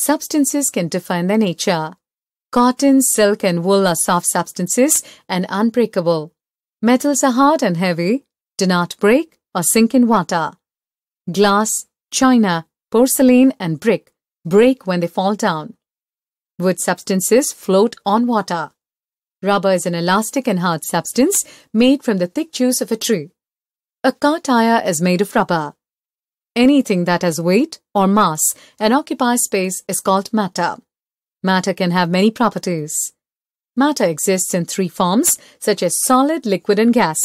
substances can define their nature. Cotton, silk, and wool are soft substances and unbreakable. Metals are hard and heavy, do not break or sink in water. Glass, china, porcelain, and brick break when they fall down. Wood substances float on water. Rubber is an elastic and hard substance made from the thick juice of a tree. A car tire is made of rubber. Anything that has weight or mass and occupies space is called matter. Matter can have many properties. Matter exists in three forms, such as solid, liquid, and gas.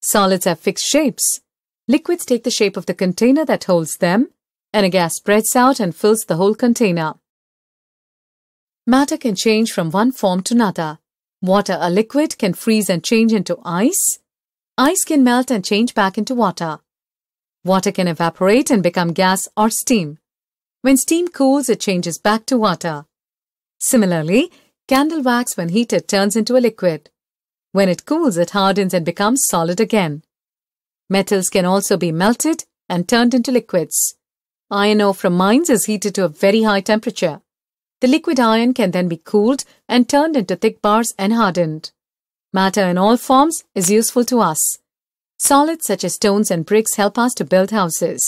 Solids have fixed shapes. Liquids take the shape of the container that holds them, and a gas spreads out and fills the whole container. Matter can change from one form to another. Water, a liquid, can freeze and change into ice. Ice can melt and change back into water. Water can evaporate and become gas or steam. When steam cools, it changes back to water. Similarly, candle wax when heated turns into a liquid. When it cools, it hardens and becomes solid again. Metals can also be melted and turned into liquids. Iron ore from mines is heated to a very high temperature. The liquid iron can then be cooled and turned into thick bars and hardened. Matter in all forms is useful to us. Solids such as stones and bricks help us to build houses.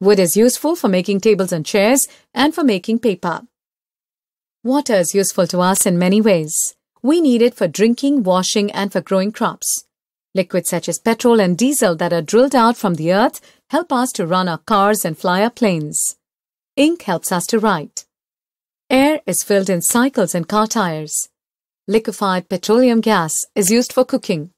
Wood is useful for making tables and chairs and for making paper. Water is useful to us in many ways. We need it for drinking, washing and for growing crops. Liquids such as petrol and diesel that are drilled out from the earth help us to run our cars and fly our planes. Ink helps us to write. Air is filled in cycles and car tires. Liquefied petroleum gas is used for cooking.